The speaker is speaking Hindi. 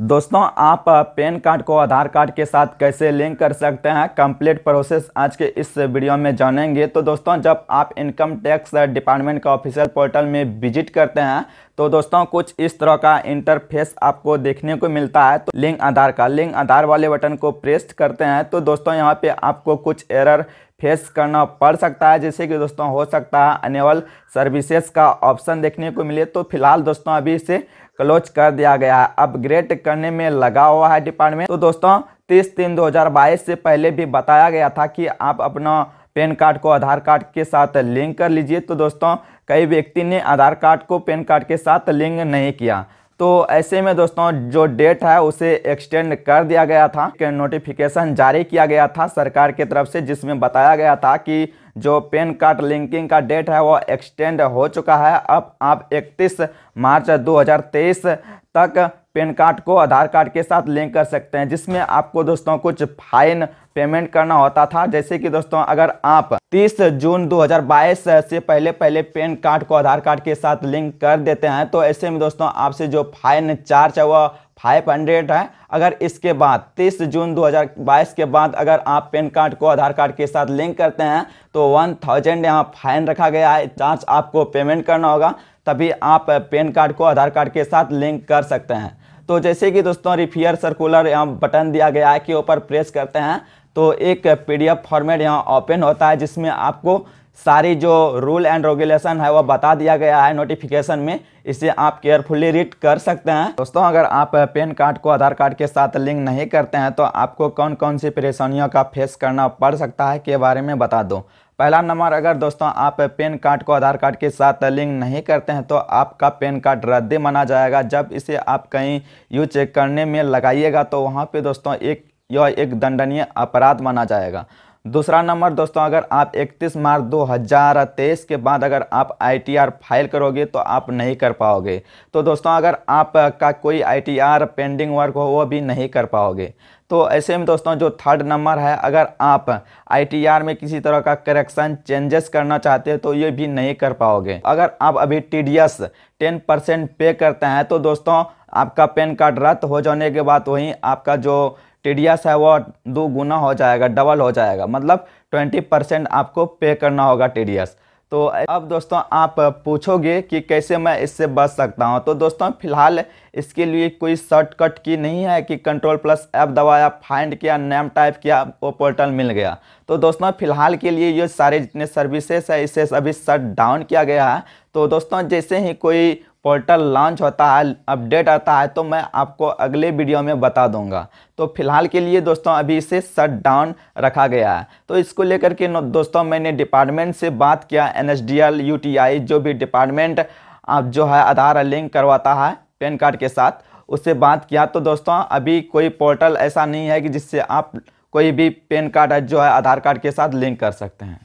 दोस्तों आप पैन कार्ड को आधार कार्ड के साथ कैसे लिंक कर सकते हैं कंप्लीट प्रोसेस आज के इस वीडियो में जानेंगे तो दोस्तों जब आप इनकम टैक्स डिपार्टमेंट का ऑफिशियल पोर्टल में विजिट करते हैं तो दोस्तों कुछ इस तरह का इंटरफेस आपको देखने को मिलता है तो लिंक आधार का लिंक आधार वाले बटन को प्रेस करते हैं तो दोस्तों यहाँ पर आपको कुछ एरर फेस करना पड़ सकता है जैसे कि दोस्तों हो सकता है अनेबल सर्विसेज का ऑप्शन देखने को मिले तो फिलहाल दोस्तों अभी इसे क्लोज कर दिया गया है अपग्रेड करने में लगा हुआ है डिपार्टमेंट तो दोस्तों तीस तीन 2022 से पहले भी बताया गया था कि आप अपना पैन कार्ड को आधार कार्ड के साथ लिंक कर लीजिए तो दोस्तों कई व्यक्ति ने आधार कार्ड को पैन कार्ड के साथ लिंक नहीं किया तो ऐसे में दोस्तों जो डेट है उसे एक्सटेंड कर दिया गया था नोटिफिकेशन जारी किया गया था सरकार की तरफ से जिसमें बताया गया था कि जो पेन कार्ड लिंकिंग का डेट है वो एक्सटेंड हो चुका है अब आप 31 मार्च 2023 तक पैन कार्ड को आधार कार्ड के साथ लिंक कर सकते हैं जिसमें आपको दोस्तों कुछ फाइन पेमेंट करना होता था जैसे कि दोस्तों अगर आप 30 जून 2022 से पहले पहले पैन कार्ड को आधार कार्ड के साथ लिंक कर देते हैं तो ऐसे में दोस्तों आपसे जो फाइन चार्ज है वह फाइव हंड्रेड है अगर इसके बाद 30 जून 2022 के बाद अगर आप पैन कार्ड को आधार कार्ड के साथ लिंक करते हैं तो वन थाउजेंड यहाँ फाइन रखा गया है चार्ज आपको पेमेंट करना होगा तभी आप पैन कार्ड को आधार कार्ड के साथ लिंक कर सकते हैं तो जैसे कि दोस्तों रिफियर सर्कुलर यहाँ बटन दिया गया है कि ऊपर प्रेस करते हैं तो एक पीडीएफ फॉर्मेट यहाँ ओपन होता है जिसमें आपको सारी जो रूल एंड रेगुलेशन है वह बता दिया गया है नोटिफिकेशन में इसे आप केयरफुली रीड कर सकते हैं दोस्तों अगर आप पेन कार्ड को आधार कार्ड के साथ लिंक नहीं करते हैं तो आपको कौन कौन सी परेशानियों का फेस करना पड़ सकता है के बारे में बता दो पहला नंबर अगर दोस्तों आप पैन कार्ड को आधार कार्ड के साथ लिंक नहीं करते हैं तो आपका पैन कार्ड रद्द माना जाएगा जब इसे आप कहीं यू चेक करने में लगाइएगा तो वहाँ पे दोस्तों एक यह एक दंडनीय अपराध माना जाएगा दूसरा नंबर दोस्तों अगर आप 31 मार्च 2023 के बाद अगर आप आई फाइल करोगे तो आप नहीं कर पाओगे तो दोस्तों अगर आप का कोई आई पेंडिंग वर्क हो वो भी नहीं कर पाओगे तो ऐसे में दोस्तों जो थर्ड नंबर है अगर आप आईटीआर में किसी तरह का करेक्शन चेंजेस करना चाहते हैं तो ये भी नहीं कर पाओगे अगर आप अभी टीडीएस 10 परसेंट पे करते हैं तो दोस्तों आपका पैन कार्ड रद्द हो जाने के बाद वहीं आपका जो टीडीएस है वो दो गुना हो जाएगा डबल हो जाएगा मतलब ट्वेंटी परसेंट आपको पे करना होगा टीडीएस तो अब दोस्तों आप पूछोगे कि कैसे मैं इससे बच सकता हूं तो दोस्तों फिलहाल इसके लिए कोई शॉर्टकट की नहीं है कि कंट्रोल प्लस ऐप दबाया फाइंड किया नेम टाइप किया वो पोर्टल मिल गया तो दोस्तों फिलहाल के लिए ये सारे जितने सर्विसेज है इसे अभी शट डाउन किया गया है तो दोस्तों जैसे ही कोई पोर्टल लॉन्च होता है अपडेट आता है तो मैं आपको अगले वीडियो में बता दूंगा तो फिलहाल के लिए दोस्तों अभी इसे शट डाउन रखा गया है तो इसको लेकर के दोस्तों मैंने डिपार्टमेंट से बात किया N S D L U T I जो भी डिपार्टमेंट आप जो है आधार लिंक करवाता है पैन कार्ड के साथ उससे बात किया तो दोस्तों अभी कोई पोर्टल ऐसा नहीं है कि जिससे आप कोई भी पैन कार्ड जो है आधार कार्ड के साथ लिंक कर सकते हैं